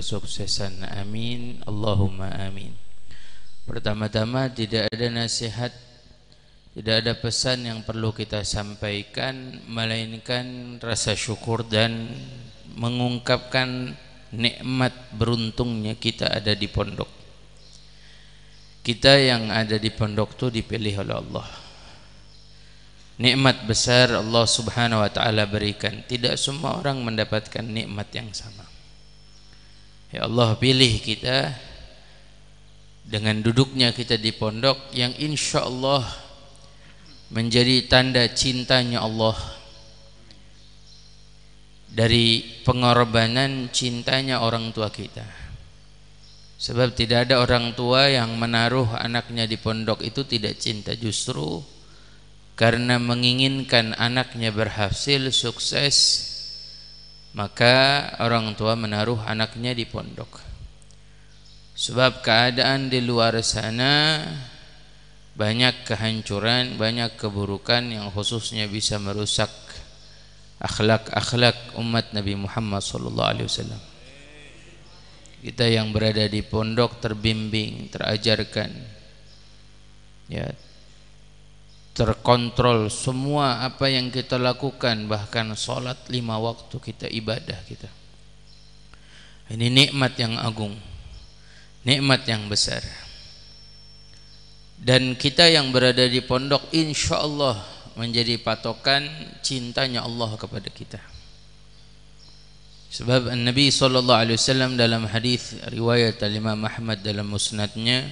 kesuksesan amin Allahumma amin pertama-tama tidak ada nasihat tidak ada pesan yang perlu kita sampaikan melainkan rasa syukur dan mengungkapkan nikmat beruntungnya kita ada di pondok kita yang ada di pondok itu dipilih oleh Allah nikmat besar Allah subhanahu wa ta'ala berikan tidak semua orang mendapatkan nikmat yang sama Ya Allah pilih kita dengan duduknya kita di pondok yang insya Allah menjadi tanda cintanya Allah dari pengorbanan cintanya orang tua kita. Sebab tidak ada orang tua yang menaruh anaknya di pondok itu tidak cinta justru karena menginginkan anaknya berhasil sukses maka orang tua menaruh anaknya di pondok sebab keadaan di luar sana banyak kehancuran, banyak keburukan yang khususnya bisa merusak akhlak-akhlak umat Nabi Muhammad SAW. Kita yang berada di pondok terbimbing, terajarkan. Ya, terkontrol semua apa yang kita lakukan bahkan sholat lima waktu kita ibadah kita ini nikmat yang agung nikmat yang besar dan kita yang berada di pondok insya Allah menjadi patokan cintanya Allah kepada kita sebab Nabi saw dalam hadis riwayat Imam Ahmad dalam musnadnya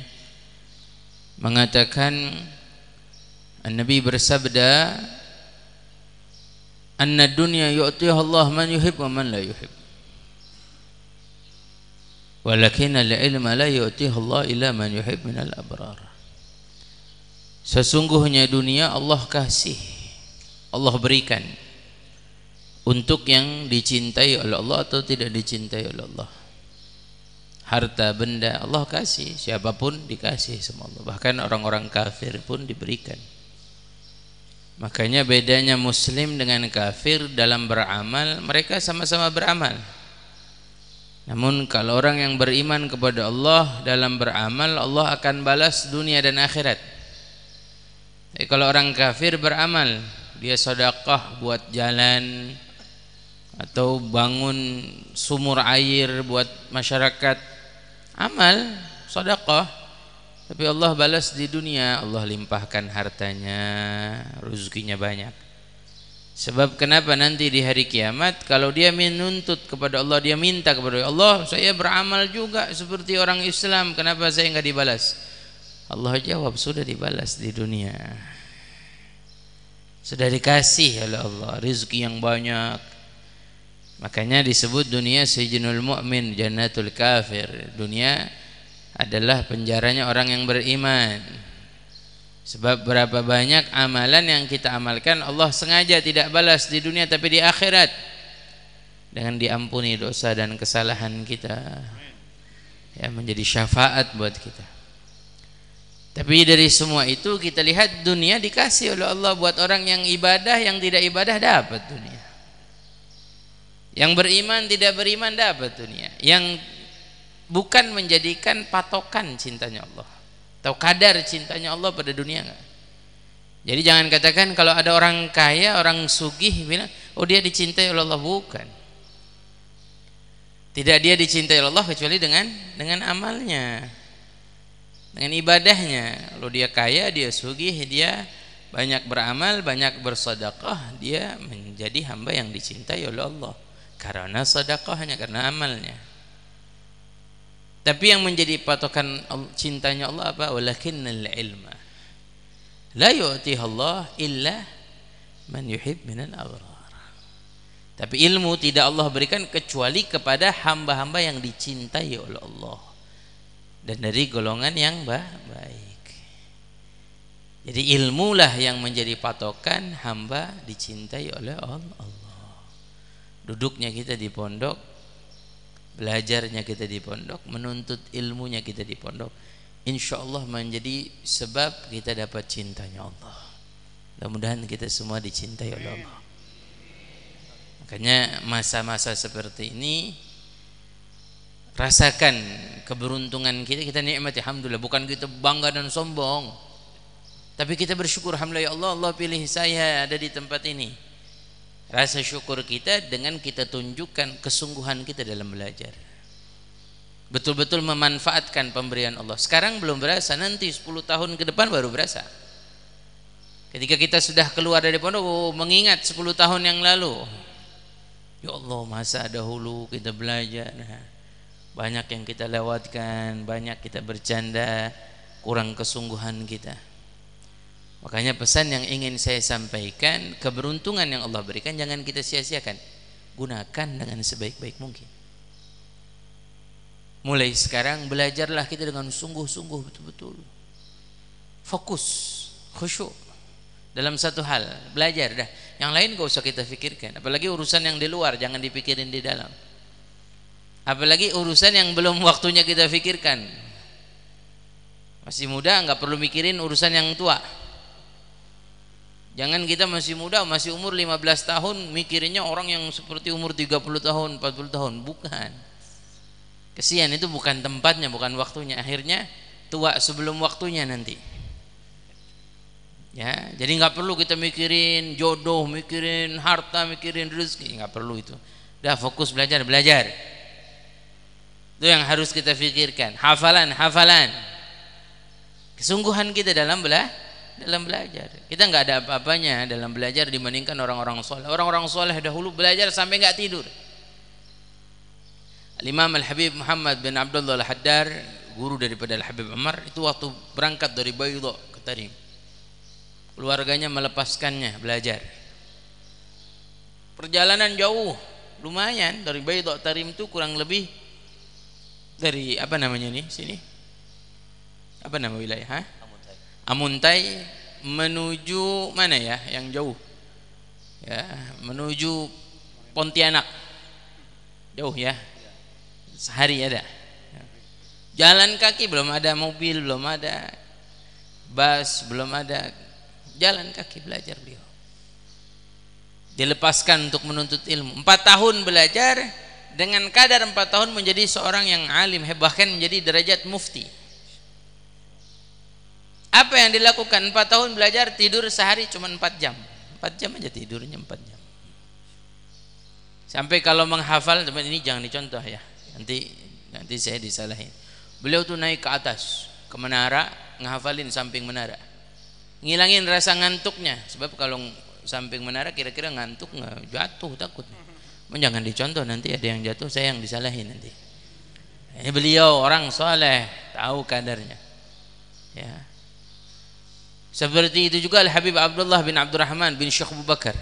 mengatakan nabi bersabda Anna dunya yu'tiha Allah man yuhib wa man la yuhib Walakin al-ilma la yu'tiha Allah illa man yuhib min al abrar Sesungguhnya dunia Allah kasih Allah berikan Untuk yang dicintai oleh Allah atau tidak dicintai oleh Allah harta benda Allah kasih siapapun dikasih semua. Allah bahkan orang-orang kafir pun diberikan Makanya bedanya muslim dengan kafir dalam beramal, mereka sama-sama beramal. Namun kalau orang yang beriman kepada Allah dalam beramal, Allah akan balas dunia dan akhirat. Jadi kalau orang kafir beramal, dia sedekah buat jalan atau bangun sumur air buat masyarakat. Amal, sedekah tapi Allah balas di dunia, Allah limpahkan hartanya, rezekinya banyak. Sebab kenapa nanti di hari kiamat kalau dia menuntut kepada Allah, dia minta kepada Allah, saya beramal juga seperti orang Islam, kenapa saya enggak dibalas? Allah jawab sudah dibalas di dunia. Sudah dikasih oleh Allah rezeki yang banyak. Makanya disebut dunia sijinul mu'min, jannatul kafir. Dunia adalah penjaranya orang yang beriman sebab berapa banyak amalan yang kita amalkan Allah sengaja tidak balas di dunia tapi di akhirat dengan diampuni dosa dan kesalahan kita ya menjadi syafaat buat kita tapi dari semua itu kita lihat dunia dikasih oleh Allah buat orang yang ibadah yang tidak ibadah dapat dunia yang beriman tidak beriman dapat dunia yang bukan menjadikan patokan cintanya Allah atau kadar cintanya Allah pada dunia enggak jadi jangan katakan kalau ada orang kaya orang sugih bilang oh dia dicintai oleh Allah bukan tidak dia dicintai oleh Allah kecuali dengan dengan amalnya dengan ibadahnya kalau dia kaya dia sugih dia banyak beramal, banyak bersedekah, dia menjadi hamba yang dicintai oleh Allah karena sedekahnya, karena amalnya. Tapi yang menjadi patokan cintanya Allah apa? Walakinnal ilma la yu'tihi Allah illa man yuhib minal abrar. Tapi ilmu tidak Allah berikan kecuali kepada hamba-hamba yang dicintai oleh Allah dan dari golongan yang baik. Jadi ilmulah yang menjadi patokan hamba dicintai oleh Allah. Duduknya kita di pondok belajarnya kita di pondok, menuntut ilmunya kita di pondok, insya Allah menjadi sebab kita dapat cintanya Allah. Mudah-mudahan kita semua dicintai oleh Allah. Makanya masa-masa seperti ini rasakan keberuntungan kita, kita nikmati alhamdulillah, bukan kita bangga dan sombong. Tapi kita bersyukur alhamdulillah ya Allah, Allah pilih saya ada di tempat ini rasa syukur kita dengan kita tunjukkan kesungguhan kita dalam belajar betul-betul memanfaatkan pemberian Allah sekarang belum berasa nanti 10 tahun ke depan baru berasa ketika kita sudah keluar dari pondok oh, mengingat 10 tahun yang lalu ya Allah masa dahulu kita belajar banyak yang kita lewatkan banyak kita bercanda kurang kesungguhan kita Makanya pesan yang ingin saya sampaikan, keberuntungan yang Allah berikan jangan kita sia-siakan. Gunakan dengan sebaik-baik mungkin. Mulai sekarang belajarlah kita dengan sungguh-sungguh betul-betul. Fokus, khusyuk dalam satu hal, belajar dah. Yang lain gak usah kita pikirkan, apalagi urusan yang di luar jangan dipikirin di dalam. Apalagi urusan yang belum waktunya kita pikirkan. Masih muda nggak perlu mikirin urusan yang tua. Jangan kita masih muda, masih umur 15 tahun mikirnya orang yang seperti umur 30 tahun, 40 tahun, bukan. Kesian itu bukan tempatnya, bukan waktunya. Akhirnya tua sebelum waktunya nanti. Ya, jadi nggak perlu kita mikirin jodoh, mikirin harta, mikirin rezeki, nggak perlu itu. Dah fokus belajar, belajar. Itu yang harus kita pikirkan. Hafalan, hafalan. Kesungguhan kita dalam belajar dalam belajar. Kita nggak ada apa-apanya dalam belajar dibandingkan orang-orang soleh. Orang-orang soleh dahulu belajar sampai nggak tidur. Imam Al Habib Muhammad bin Abdullah Al Haddar, guru daripada Al Habib Umar, itu waktu berangkat dari Bayudo ke Tarim. Keluarganya melepaskannya belajar. Perjalanan jauh, lumayan dari Bayudo Tarim itu kurang lebih dari apa namanya nih sini? Apa nama wilayah? Ha? Amuntai menuju mana ya yang jauh ya menuju Pontianak jauh ya sehari ada jalan kaki belum ada mobil belum ada bus belum ada jalan kaki belajar beliau dilepaskan untuk menuntut ilmu empat tahun belajar dengan kadar empat tahun menjadi seorang yang alim bahkan menjadi derajat mufti apa yang dilakukan empat tahun belajar tidur sehari cuma empat jam empat jam aja tidurnya empat jam sampai kalau menghafal teman ini jangan dicontoh ya nanti nanti saya disalahin beliau tuh naik ke atas ke menara menghafalin samping menara ngilangin rasa ngantuknya sebab kalau samping menara kira-kira ngantuk nggak jatuh takut jangan dicontoh nanti ada yang jatuh saya yang disalahin nanti ini eh, beliau orang soleh tahu kadarnya ya seperti itu juga Al Habib Abdullah bin Abdurrahman bin Syekh Abu Bakar.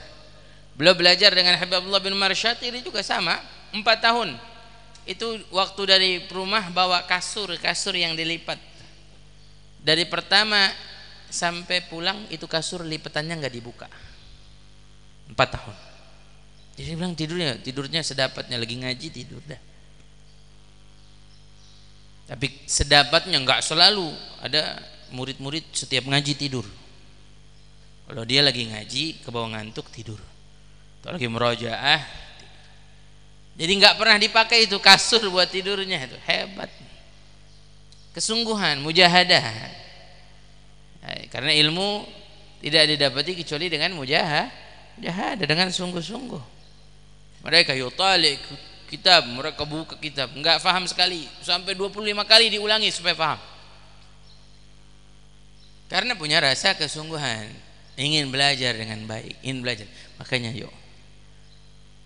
Beliau belajar dengan Habib Abdullah bin ini juga sama, empat tahun. Itu waktu dari rumah bawa kasur, kasur yang dilipat. Dari pertama sampai pulang itu kasur lipatannya nggak dibuka. Empat tahun. Jadi bilang tidurnya, tidurnya sedapatnya lagi ngaji tidur dah. Tapi sedapatnya nggak selalu ada murid-murid setiap ngaji tidur kalau dia lagi ngaji ke bawah ngantuk tidur kalau lagi merojaah jadi nggak pernah dipakai itu kasur buat tidurnya itu hebat kesungguhan mujahadah karena ilmu tidak didapati kecuali dengan mujahadah mujahadah dengan sungguh-sungguh mereka yutalik kitab mereka buka kitab nggak paham sekali sampai 25 kali diulangi supaya paham. Karena punya rasa kesungguhan, ingin belajar dengan baik, ingin belajar. Makanya yuk.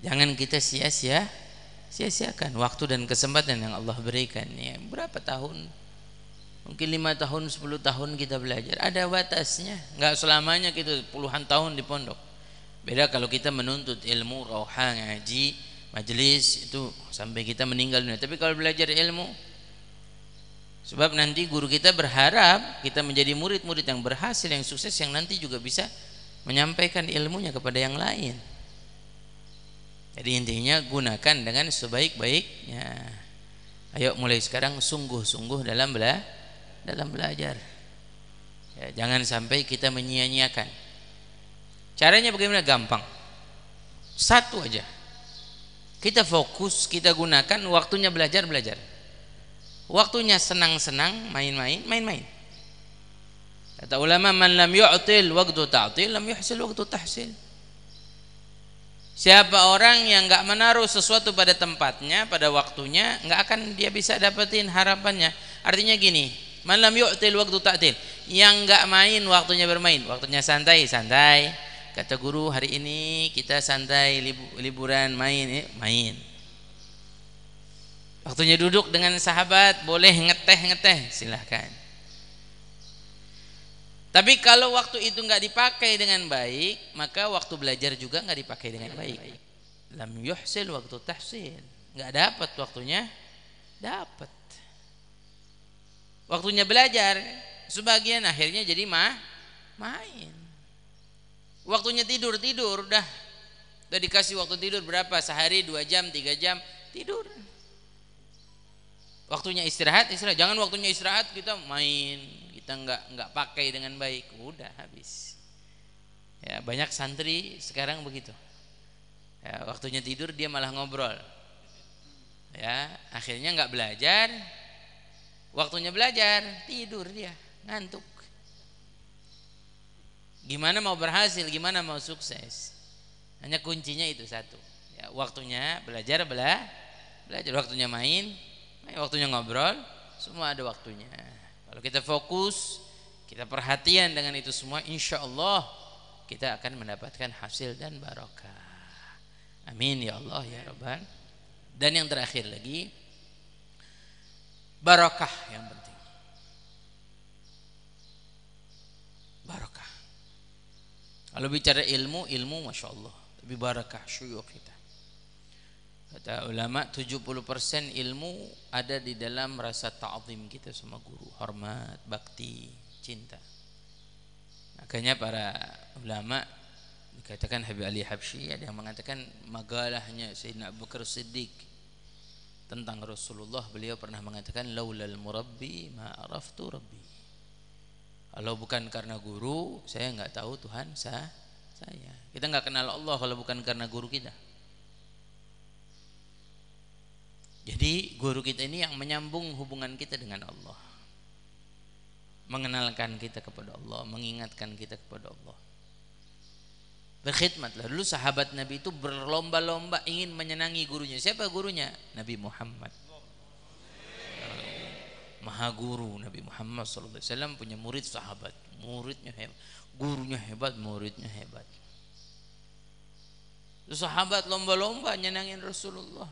Jangan kita sia-sia sia-siakan waktu dan kesempatan yang Allah berikan ya. Berapa tahun? Mungkin lima tahun, sepuluh tahun kita belajar. Ada batasnya. nggak selamanya kita puluhan tahun di pondok. Beda kalau kita menuntut ilmu rohani, ngaji, majelis itu sampai kita meninggal dunia. Tapi kalau belajar ilmu Sebab nanti guru kita berharap kita menjadi murid-murid yang berhasil, yang sukses, yang nanti juga bisa menyampaikan ilmunya kepada yang lain. Jadi intinya gunakan dengan sebaik-baiknya. Ayo mulai sekarang sungguh-sungguh dalam bela dalam belajar. Ya, jangan sampai kita menyia-nyiakan. Caranya bagaimana? Gampang. Satu aja. Kita fokus, kita gunakan waktunya belajar belajar waktunya senang-senang main-main main-main kata ulama man lam yu'til waktu ta'til lam yuhsil waktu tahsil siapa orang yang nggak menaruh sesuatu pada tempatnya pada waktunya nggak akan dia bisa dapetin harapannya artinya gini man lam yu'til waktu ta'til yang nggak main waktunya bermain waktunya santai santai kata guru hari ini kita santai liburan main eh, main Waktunya duduk dengan sahabat, boleh ngeteh-ngeteh, silahkan. Tapi kalau waktu itu nggak dipakai dengan baik, maka waktu belajar juga nggak dipakai dengan baik. Lam yuhsil waktu tahsil, nggak dapat waktunya, dapat. Waktunya belajar, sebagian akhirnya jadi mah main. Waktunya tidur tidur, udah udah dikasih waktu tidur berapa sehari dua jam tiga jam tidur waktunya istirahat istirahat jangan waktunya istirahat kita main kita nggak nggak pakai dengan baik udah habis ya banyak santri sekarang begitu ya, waktunya tidur dia malah ngobrol ya akhirnya nggak belajar waktunya belajar tidur dia ngantuk gimana mau berhasil gimana mau sukses hanya kuncinya itu satu ya, waktunya belajar bela belajar waktunya main waktunya ngobrol semua ada waktunya kalau kita fokus kita perhatian dengan itu semua insya Allah kita akan mendapatkan hasil dan barokah amin ya Allah ya Rabbal dan yang terakhir lagi barokah yang penting barokah kalau bicara ilmu ilmu masya Allah lebih barokah syuyuk kita Kata ulama 70% ilmu ada di dalam rasa ta'zim kita sama guru, hormat, bakti, cinta. Makanya para ulama dikatakan Habib Ali Habsyi ada yang mengatakan magalahnya Sayyidina Abu Bakar Siddiq tentang Rasulullah beliau pernah mengatakan laulal murabbi ma araftu rabbi. Kalau bukan karena guru, saya nggak tahu Tuhan saya. Saya. Kita nggak kenal Allah kalau bukan karena guru kita. Jadi guru kita ini yang menyambung hubungan kita dengan Allah. Mengenalkan kita kepada Allah, mengingatkan kita kepada Allah. Berkhidmatlah. Dulu sahabat Nabi itu berlomba-lomba ingin menyenangi gurunya. Siapa gurunya? Nabi Muhammad. Maha guru Nabi Muhammad SAW punya murid sahabat. Muridnya hebat, gurunya hebat, muridnya hebat. Sahabat lomba-lomba nyenangin Rasulullah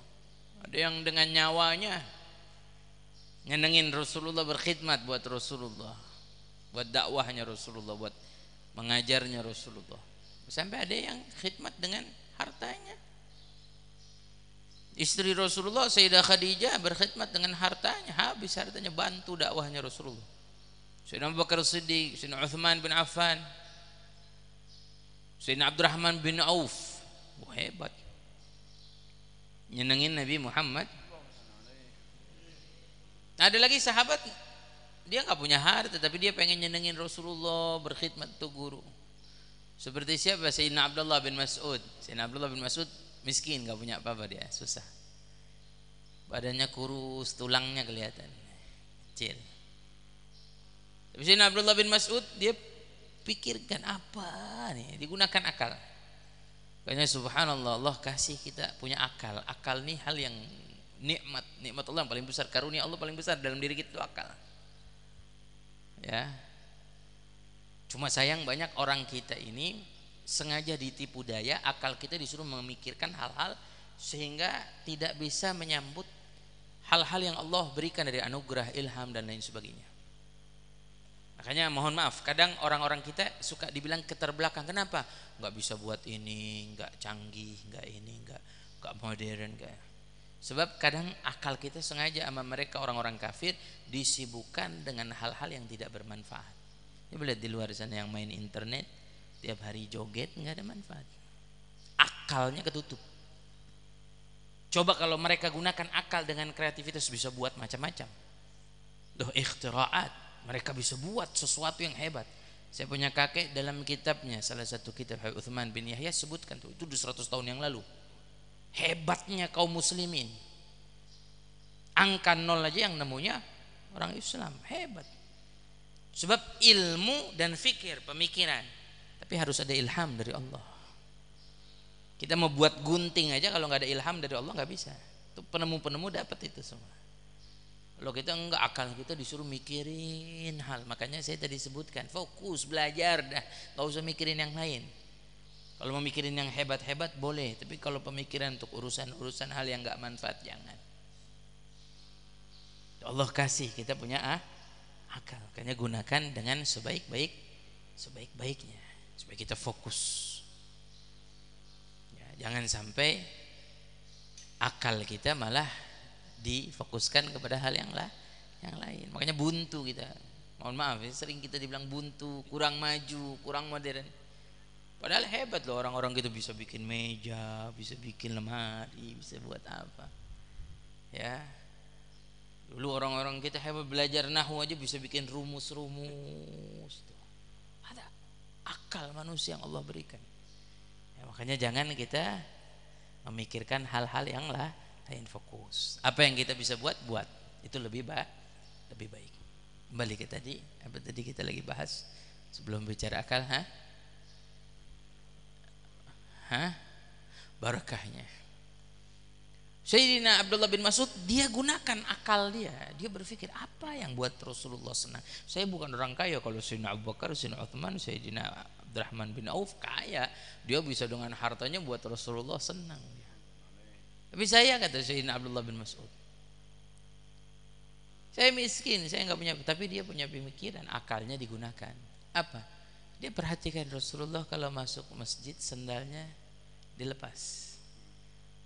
ada yang dengan nyawanya nyenengin Rasulullah berkhidmat buat Rasulullah buat dakwahnya Rasulullah buat mengajarnya Rasulullah sampai ada yang khidmat dengan hartanya istri Rasulullah Sayyidah Khadijah berkhidmat dengan hartanya habis hartanya bantu dakwahnya Rasulullah Sayyidina Abu Bakar Siddiq Sayyidina Uthman bin Affan Sayyidina Abdurrahman bin Auf Wah, hebat nyenengin Nabi Muhammad nah, ada lagi sahabat dia nggak punya harta tapi dia pengen nyenengin Rasulullah berkhidmat tuh guru seperti siapa Sayyidina Abdullah bin Mas'ud Sayyidina Abdullah bin Mas'ud miskin nggak punya apa-apa dia susah badannya kurus tulangnya kelihatan kecil tapi Sayyidina Abdullah bin Mas'ud dia pikirkan apa nih digunakan akal kayaknya subhanallah Allah kasih kita punya akal. Akal ini hal yang nikmat, nikmat Allah yang paling besar, karunia Allah paling besar dalam diri kita itu akal. Ya. Cuma sayang banyak orang kita ini sengaja ditipu daya, akal kita disuruh memikirkan hal-hal sehingga tidak bisa menyambut hal-hal yang Allah berikan dari anugerah, ilham dan lain sebagainya. Makanya mohon maaf, kadang orang-orang kita suka dibilang keterbelakang. Kenapa? Enggak bisa buat ini, enggak canggih, enggak ini, enggak enggak modern, enggak. Sebab kadang akal kita sengaja sama mereka orang-orang kafir disibukkan dengan hal-hal yang tidak bermanfaat. Ini boleh di luar sana yang main internet tiap hari joget nggak ada manfaat. Akalnya ketutup. Coba kalau mereka gunakan akal dengan kreativitas bisa buat macam-macam. Loh ikhtiraat mereka bisa buat sesuatu yang hebat saya punya kakek dalam kitabnya salah satu kitab Habib Uthman bin Yahya sebutkan tuh itu 200 tahun yang lalu hebatnya kaum muslimin angka nol aja yang nemunya orang Islam hebat sebab ilmu dan fikir pemikiran tapi harus ada ilham dari Allah kita mau buat gunting aja kalau nggak ada ilham dari Allah nggak bisa penemu-penemu dapat itu semua lo kita enggak akal kita disuruh mikirin hal. Makanya saya tadi sebutkan fokus belajar dah, nggak usah mikirin yang lain. Kalau mau mikirin yang hebat-hebat boleh, tapi kalau pemikiran untuk urusan-urusan hal yang enggak manfaat jangan. Allah kasih kita punya ah, akal. Makanya gunakan dengan sebaik-baik sebaik-baiknya supaya kita fokus. Ya, jangan sampai akal kita malah difokuskan kepada hal yang lah yang lain makanya buntu kita mohon maaf sering kita dibilang buntu kurang maju kurang modern padahal hebat loh orang-orang gitu bisa bikin meja bisa bikin lemari bisa buat apa ya dulu orang-orang kita hebat belajar nahwu aja bisa bikin rumus-rumus ada akal manusia yang Allah berikan ya, makanya jangan kita memikirkan hal-hal yang lah lain fokus. Apa yang kita bisa buat buat itu lebih baik lebih baik. Kembali ke tadi apa tadi kita lagi bahas sebelum bicara akal ha? Ha? Barakahnya. Sayyidina Abdullah bin Mas'ud dia gunakan akal dia. Dia berpikir apa yang buat Rasulullah senang. Saya bukan orang kaya kalau Sayyidina Abu Bakar, Sayyidina Uthman, Sayyidina Abdurrahman bin Auf kaya. Dia bisa dengan hartanya buat Rasulullah senang. Dia. Tapi saya kata Sayyidina Abdullah bin Mas'ud. Saya miskin, saya enggak punya, tapi dia punya pemikiran, akalnya digunakan. Apa? Dia perhatikan Rasulullah kalau masuk masjid sendalnya dilepas.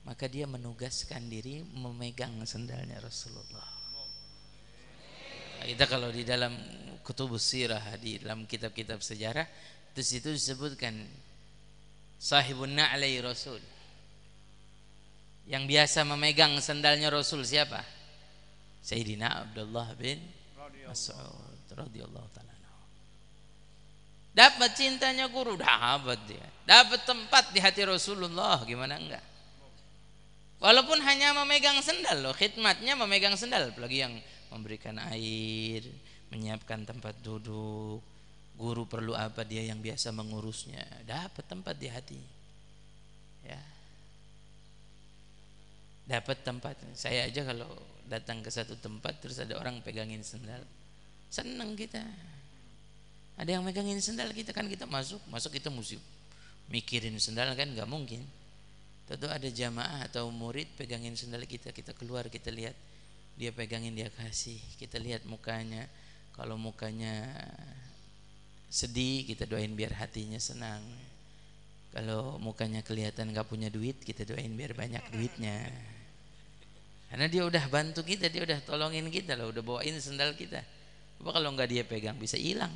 Maka dia menugaskan diri memegang sendalnya Rasulullah. kita kalau di dalam kutubus sirah di dalam kitab-kitab sejarah itu situ disebutkan sahibun na'lai rasul yang biasa memegang sendalnya Rasul siapa? Sayyidina Abdullah bin Mas'ud radhiyallahu taala. Dapat cintanya guru, dapat dia. Dapat tempat di hati Rasulullah, gimana enggak? Walaupun hanya memegang sendal loh, khidmatnya memegang sendal, apalagi yang memberikan air, menyiapkan tempat duduk, guru perlu apa dia yang biasa mengurusnya, dapat tempat di hatinya. dapat tempat saya aja kalau datang ke satu tempat terus ada orang pegangin sendal seneng kita ada yang megangin sendal kita kan kita masuk masuk kita mesti mikirin sendal kan nggak mungkin tentu ada jamaah atau murid pegangin sendal kita kita keluar kita lihat dia pegangin dia kasih kita lihat mukanya kalau mukanya sedih kita doain biar hatinya senang kalau mukanya kelihatan nggak punya duit kita doain biar banyak duitnya karena dia udah bantu kita, dia udah tolongin kita loh, udah bawain sendal kita. Coba kalau nggak dia pegang bisa hilang.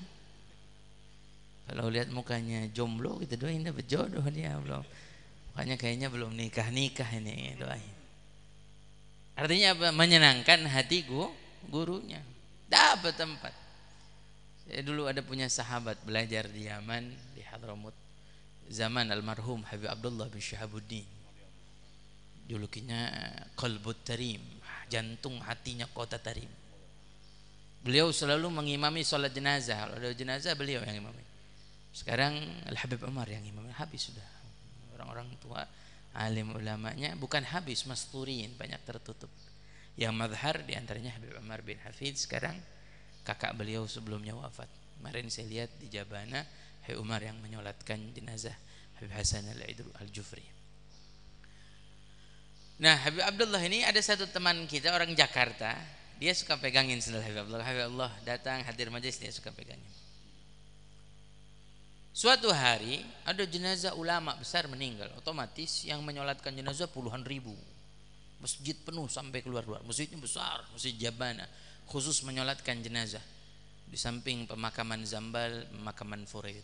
Kalau lihat mukanya jomblo kita gitu doain dapat berjodoh dia belum. Mukanya kayaknya belum nikah nikah ini doain. Artinya apa? Menyenangkan hatiku gurunya. Dapat tempat. Saya dulu ada punya sahabat belajar di Yaman di Hadramut zaman almarhum Habib Abdullah bin Syahabuddin julukinya Kolbut eh, Tarim jantung hatinya kota Tarim beliau selalu mengimami sholat jenazah kalau ada jenazah beliau yang imami sekarang Al-Habib Umar yang imami habis sudah orang-orang tua alim ulamanya bukan habis masturin banyak tertutup yang madhar diantaranya Habib Umar bin Hafid sekarang kakak beliau sebelumnya wafat kemarin saya lihat di Jabana Habib Umar yang menyolatkan jenazah Habib Hasan al al-Jufri Nah Habib Abdullah ini ada satu teman kita orang Jakarta dia suka pegangin sendal Habib Abdullah Habib Abdullah datang hadir majelis dia suka pegangin suatu hari ada jenazah ulama besar meninggal otomatis yang menyolatkan jenazah puluhan ribu masjid penuh sampai keluar luar masjidnya besar masjid Jabana khusus menyolatkan jenazah di samping pemakaman Zambal pemakaman Furid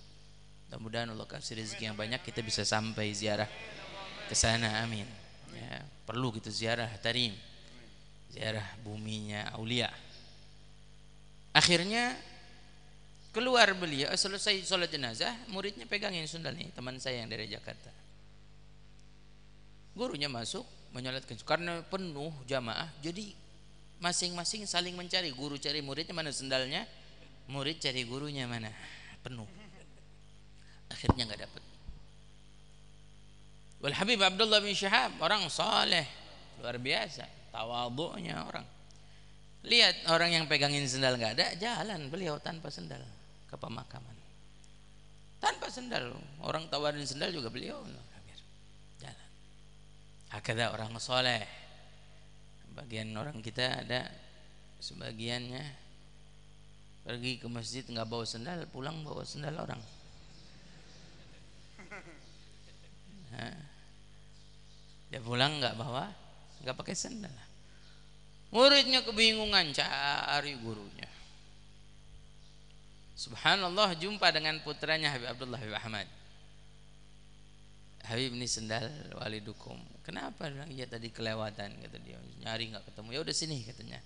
mudah-mudahan Allah kasih rezeki yang banyak kita bisa sampai ziarah ke sana amin yeah perlu kita ziarah tarim ziarah buminya aulia akhirnya keluar beliau eh, selesai sholat jenazah muridnya pegangin sundal nih teman saya yang dari Jakarta gurunya masuk menyolatkan karena penuh jamaah jadi masing-masing saling mencari guru cari muridnya mana sendalnya murid cari gurunya mana penuh akhirnya nggak dapet Wal Habib Abdullah bin Syihab orang soleh luar biasa tawaduknya orang lihat orang yang pegangin sendal nggak ada jalan beliau tanpa sendal ke pemakaman tanpa sendal orang tawarin sendal juga beliau jalan akhirnya orang soleh bagian orang kita ada sebagiannya pergi ke masjid nggak bawa sendal pulang bawa sendal orang Hah? Dia pulang nggak bawa, nggak pakai sandal. Muridnya kebingungan cari gurunya. Subhanallah jumpa dengan putranya Habib Abdullah Habib Ahmad. Habib ini sendal wali dukum Kenapa? Bilang, ya tadi kelewatan kata dia. Nyari nggak ketemu. Ya udah sini katanya.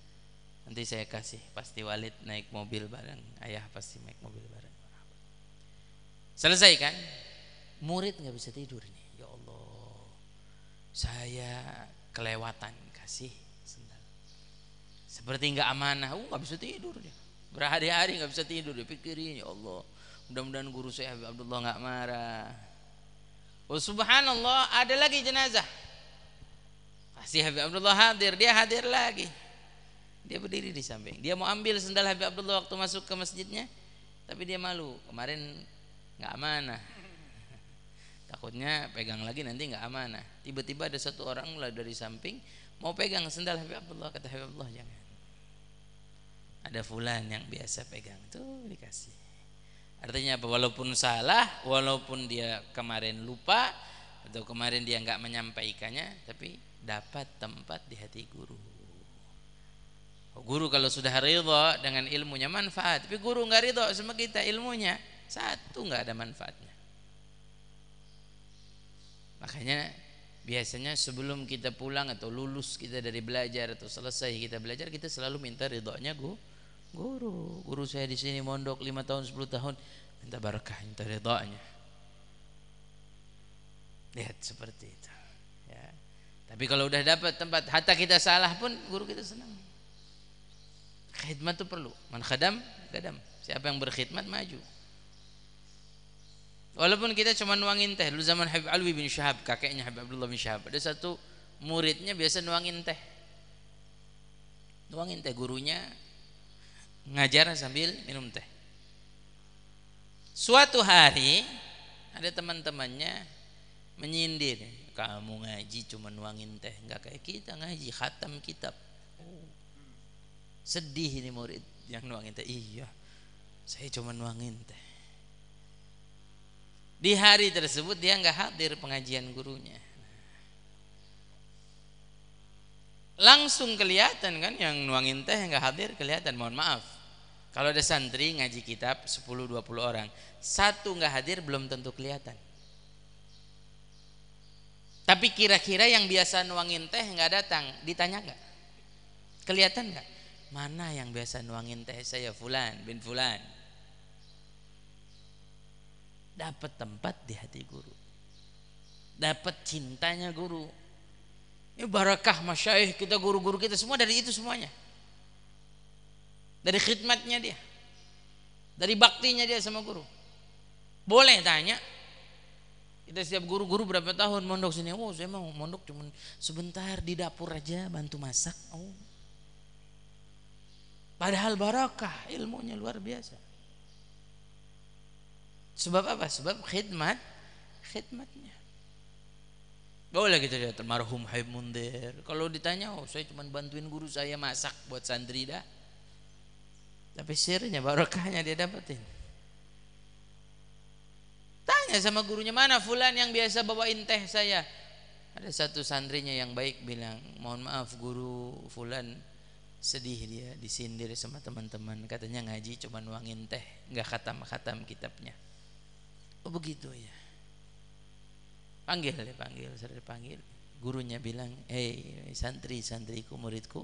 Nanti saya kasih. Pasti Walid naik mobil bareng. Ayah pasti naik mobil bareng. Selesai kan? Murid nggak bisa tidurnya saya kelewatan kasih sendal seperti nggak amanah uh nggak bisa tidur dia berhari-hari nggak bisa tidur dia pikirin ya Allah mudah-mudahan guru saya Habib Abdullah nggak marah oh subhanallah ada lagi jenazah pasti Habib Abdullah hadir dia hadir lagi dia berdiri di samping dia mau ambil sendal Habib Abdullah waktu masuk ke masjidnya tapi dia malu kemarin nggak amanah takutnya pegang lagi nanti nggak amanah tiba-tiba ada satu orang lah dari samping mau pegang sendal Habib Abdullah kata Habib Abdullah jangan ada fulan yang biasa pegang tuh dikasih artinya apa walaupun salah walaupun dia kemarin lupa atau kemarin dia nggak menyampaikannya tapi dapat tempat di hati guru oh, guru kalau sudah ridho dengan ilmunya manfaat tapi guru nggak ridho sama kita ilmunya satu nggak ada manfaatnya Makanya biasanya sebelum kita pulang atau lulus kita dari belajar atau selesai kita belajar kita selalu minta ridhonya guru guru guru saya di sini mondok 5 tahun 10 tahun minta berkah minta ridhonya lihat seperti itu ya tapi kalau udah dapat tempat hatta kita salah pun guru kita senang khidmat itu perlu man khadam gadam siapa yang berkhidmat maju Walaupun kita cuma nuangin teh. lu zaman Habib Alwi bin Syahab, kakeknya Habib Abdullah bin Syahab. Ada satu muridnya biasa nuangin teh. Nuangin teh gurunya ngajar sambil minum teh. Suatu hari ada teman-temannya menyindir, kamu ngaji cuma nuangin teh, nggak kayak kita ngaji khatam kitab. Oh, sedih ini murid yang nuangin teh. Iya, saya cuma nuangin teh di hari tersebut dia nggak hadir pengajian gurunya. Langsung kelihatan kan yang nuangin teh nggak hadir kelihatan. Mohon maaf. Kalau ada santri ngaji kitab 10-20 orang, satu nggak hadir belum tentu kelihatan. Tapi kira-kira yang biasa nuangin teh nggak datang, ditanya nggak? Kelihatan nggak? Mana yang biasa nuangin teh saya Fulan bin Fulan? dapat tempat di hati guru. Dapat cintanya guru. Ini ya, barakah masyaih kita guru-guru kita semua dari itu semuanya. Dari khidmatnya dia. Dari baktinya dia sama guru. Boleh tanya, kita setiap guru-guru berapa tahun mondok sini? Oh, saya mau mondok cuma sebentar di dapur aja bantu masak. Oh. Padahal barakah ilmunya luar biasa. Sebab apa? Sebab khidmat khidmatnya. Boleh kita lihat termarhum Habib Mundir. Kalau ditanya, oh saya cuma bantuin guru saya masak buat santri dah. Tapi sirnya barokahnya dia dapetin. Tanya sama gurunya mana fulan yang biasa bawain teh saya. Ada satu santrinya yang baik bilang, mohon maaf guru fulan sedih dia disindir sama teman-teman katanya ngaji cuma nuangin teh nggak khatam-khatam kitabnya Oh begitu ya. Panggil, ya, panggil, sudah dipanggil. Gurunya bilang, hei santri, santriku, muridku,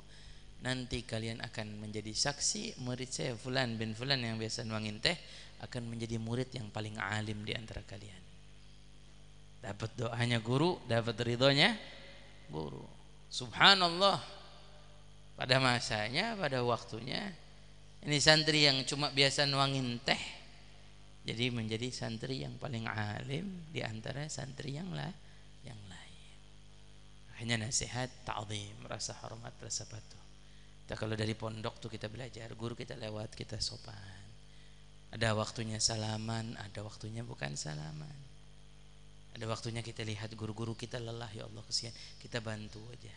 nanti kalian akan menjadi saksi murid saya Fulan bin Fulan yang biasa nuangin teh akan menjadi murid yang paling alim di antara kalian. Dapat doanya guru, dapat ridhonya guru. Subhanallah. Pada masanya, pada waktunya, ini santri yang cuma biasa nuangin teh jadi menjadi santri yang paling alim di antara santri yang lah yang lain hanya nasihat ta'zim rasa hormat rasa patuh kita kalau dari pondok tuh kita belajar guru kita lewat kita sopan ada waktunya salaman ada waktunya bukan salaman ada waktunya kita lihat guru-guru kita lelah ya Allah kesian kita bantu aja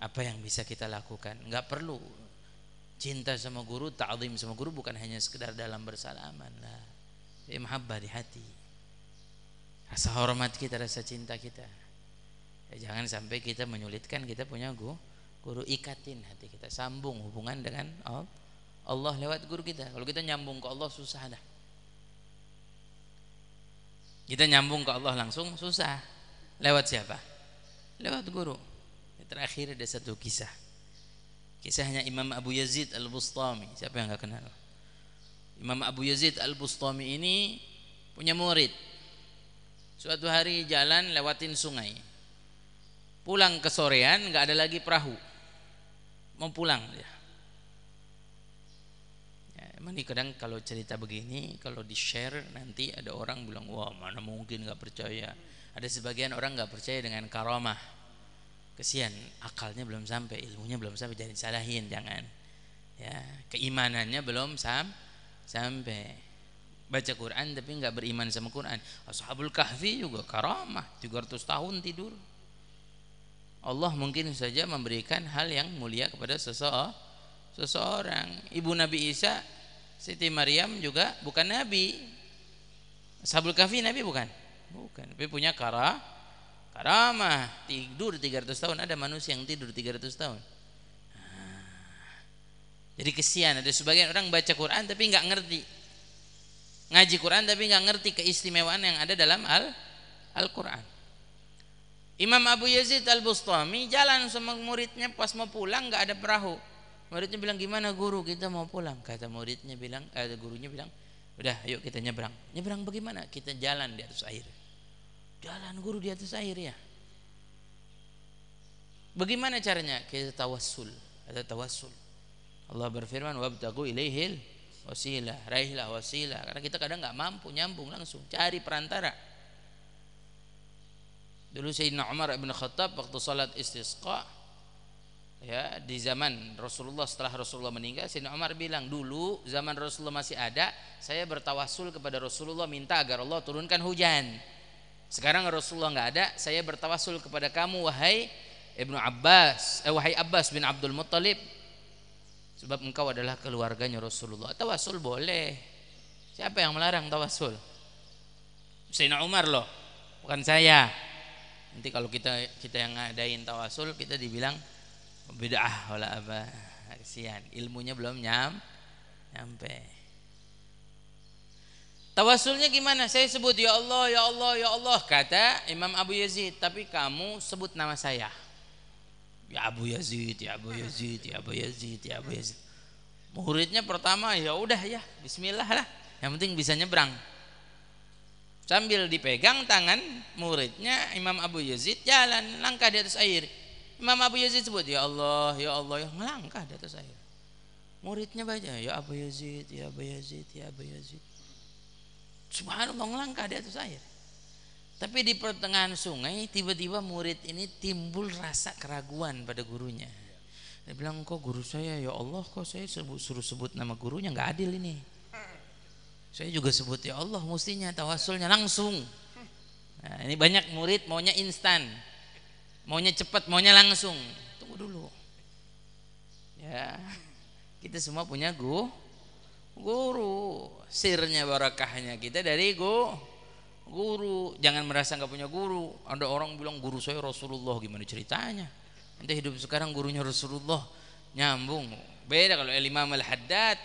apa yang bisa kita lakukan nggak perlu cinta sama guru ta'zim sama guru bukan hanya sekedar dalam bersalaman lah ya, mahabbah di hati rasa hormat kita rasa cinta kita ya, jangan sampai kita menyulitkan kita punya guru guru ikatin hati kita sambung hubungan dengan Allah lewat guru kita kalau kita nyambung ke Allah susah dah kita nyambung ke Allah langsung susah lewat siapa lewat guru terakhir ada satu kisah kisahnya Imam Abu Yazid Al-Bustami siapa yang nggak kenal Imam Abu Yazid Al-Bustami ini punya murid. Suatu hari jalan lewatin sungai. Pulang ke sorean nggak ada lagi perahu. Mau pulang dia. Ya. Emang ini kadang kalau cerita begini, kalau di share nanti ada orang bilang, wah mana mungkin nggak percaya. Ada sebagian orang nggak percaya dengan karomah. Kesian, akalnya belum sampai, ilmunya belum sampai, jadi salahin jangan. Ya, keimanannya belum sam sampai baca Quran tapi nggak beriman sama Quran Ashabul Kahfi juga karamah 300 tahun tidur Allah mungkin saja memberikan hal yang mulia kepada seseorang ibu Nabi Isa Siti Maryam juga bukan Nabi Ashabul Kahfi Nabi bukan bukan tapi punya kara karamah tidur 300 tahun ada manusia yang tidur 300 tahun jadi kesian ada sebagian orang baca Quran tapi nggak ngerti. Ngaji Quran tapi nggak ngerti keistimewaan yang ada dalam Al Al-Quran. Imam Abu Yazid Al-Bustami jalan sama muridnya pas mau pulang nggak ada perahu. Muridnya bilang gimana guru kita mau pulang? Kata muridnya bilang, ada eh, gurunya bilang, udah ayo kita nyebrang. Nyebrang bagaimana? Kita jalan di atas air. Jalan guru di atas air ya. Bagaimana caranya? Kita tawasul Ada tawasul Allah berfirman wabtagu ilaihil wasilah raihlah wasilah karena kita kadang nggak mampu nyambung langsung cari perantara dulu Sayyidina Umar ibn Khattab waktu salat istisqa ya di zaman Rasulullah setelah Rasulullah meninggal Sayyidina Umar bilang dulu zaman Rasulullah masih ada saya bertawasul kepada Rasulullah minta agar Allah turunkan hujan sekarang Rasulullah nggak ada saya bertawasul kepada kamu wahai Ibnu Abbas eh, wahai Abbas bin Abdul Muttalib sebab engkau adalah keluarganya Rasulullah tawasul boleh siapa yang melarang tawasul Sayyidina Umar loh bukan saya nanti kalau kita kita yang ngadain tawasul kita dibilang bid'ah wala apa kasihan ilmunya belum nyam nyampe Tawasulnya gimana? Saya sebut ya Allah, ya Allah, ya Allah kata Imam Abu Yazid, tapi kamu sebut nama saya ya Abu Yazid ya Abu Yazid ya Abu Yazid ya Abu Yazid muridnya pertama ya udah ya Bismillah lah yang penting bisa nyebrang sambil dipegang tangan muridnya Imam Abu Yazid jalan langkah di atas air Imam Abu Yazid sebut ya Allah ya Allah ya melangkah di atas air muridnya baca ya Abu Yazid ya Abu Yazid ya Abu Yazid subhanallah melangkah di atas air tapi di pertengahan sungai tiba-tiba murid ini timbul rasa keraguan pada gurunya. Dia bilang kok guru saya ya Allah kok saya sebut, suruh sebut nama gurunya nggak adil ini. Saya juga sebut ya Allah mestinya tawasulnya langsung. Nah, ini banyak murid maunya instan, maunya cepat, maunya langsung. Tunggu dulu. Ya kita semua punya guru, guru sirnya barakahnya kita dari guru guru jangan merasa nggak punya guru ada orang bilang guru saya Rasulullah gimana ceritanya Nanti hidup sekarang gurunya Rasulullah nyambung beda kalau Imam Al Haddad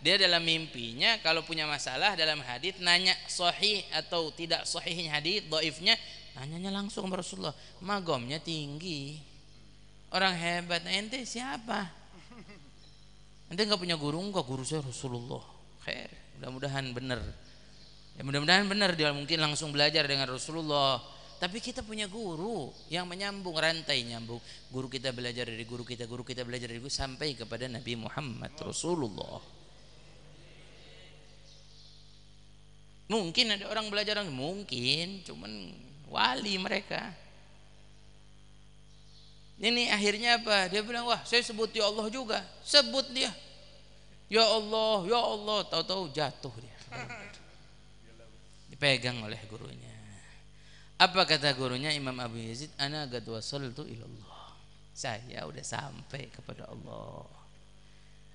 dia dalam mimpinya kalau punya masalah dalam hadit nanya sahih atau tidak sahihnya hadit, doifnya nanyanya langsung ke Rasulullah magomnya tinggi orang hebat nah, ente siapa ente nggak punya guru enggak guru saya Rasulullah khair mudah-mudahan benar Ya mudah-mudahan benar dia mungkin langsung belajar dengan Rasulullah. Tapi kita punya guru yang menyambung rantai nyambung. Guru kita belajar dari guru kita, guru kita belajar dari guru sampai kepada Nabi Muhammad Rasulullah. Mungkin ada orang belajar mungkin, cuman wali mereka. Ini akhirnya apa? Dia bilang, "Wah, saya sebut ya Allah juga." Sebut dia. Ya Allah, ya Allah, tahu-tahu jatuh dia. dipegang oleh gurunya. Apa kata gurunya Imam Abu Yazid? Ana gad wasaltu ilallah. Saya udah sampai kepada Allah.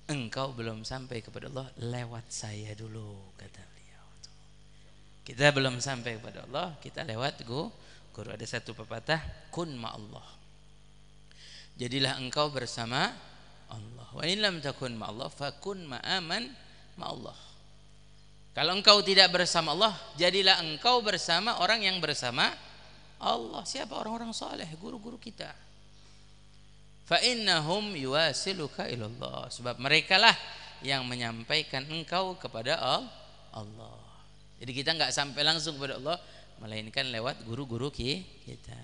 Engkau belum sampai kepada Allah, lewat saya dulu kata beliau. Kita belum sampai kepada Allah, kita lewat guru. Guru ada satu pepatah, kun ma Allah. Jadilah engkau bersama Allah. Wa in lam takun ma Allah fakun ma aman ma Allah. Kalau engkau tidak bersama Allah, jadilah engkau bersama orang yang bersama Allah. Siapa orang-orang soleh, guru-guru kita. Fa'innahum yuwasiluka ilallah. Sebab merekalah yang menyampaikan engkau kepada Allah. Jadi kita nggak sampai langsung kepada Allah, melainkan lewat guru-guru kita.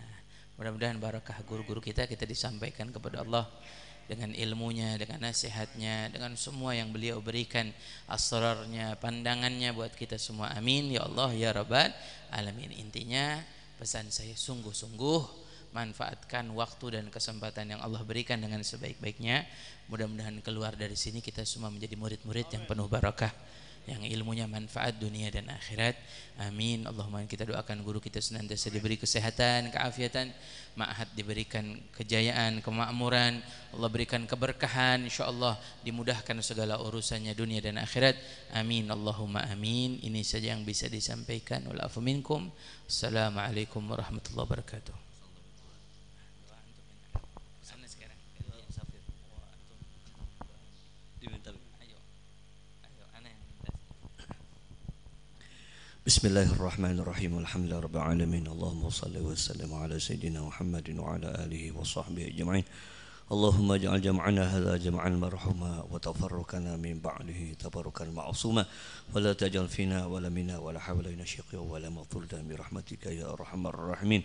Mudah-mudahan barakah guru-guru kita kita disampaikan kepada Allah dengan ilmunya, dengan nasihatnya, dengan semua yang beliau berikan asrarnya, pandangannya buat kita semua. Amin ya Allah ya Rabbal alamin. Intinya pesan saya sungguh-sungguh manfaatkan waktu dan kesempatan yang Allah berikan dengan sebaik-baiknya. Mudah-mudahan keluar dari sini kita semua menjadi murid-murid yang penuh barakah yang ilmunya manfaat dunia dan akhirat. Amin. Allahumma kita doakan guru kita senantiasa diberi kesehatan, keafiatan, ma'had diberikan kejayaan, kemakmuran, Allah berikan keberkahan, insyaallah dimudahkan segala urusannya dunia dan akhirat. Amin. Allahumma amin. Ini saja yang bisa disampaikan. Wal afu minkum. Assalamualaikum warahmatullahi wabarakatuh. بسم الله الرحمن الرحيم الحمد لله رب العالمين اللهم صل وسلم على سيدنا محمد وعلى آله وصحبه أجمعين اللهم اجعل جمعنا هذا جمعا مرحوما وتفرقنا من بعده تبركا معصوما ولا تجعل فينا ولا منا ولا حولنا شقيا ولا مطلنا برحمتك يا ارحم الراحمين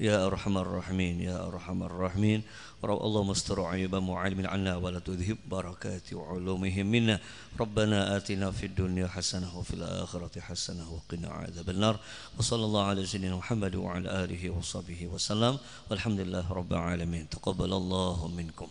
يا ارحم الراحمين يا ارحم الراحمين رب اللهم استر عيب معلم عنا ولا تذهب بركات علومهم منا ربنا اتنا في الدنيا حسنه وفي الاخره حسنه وقنا عذاب النار وصلى الله على سيدنا محمد وعلى اله وصحبه وسلم والحمد لله رب العالمين تقبل الله منکم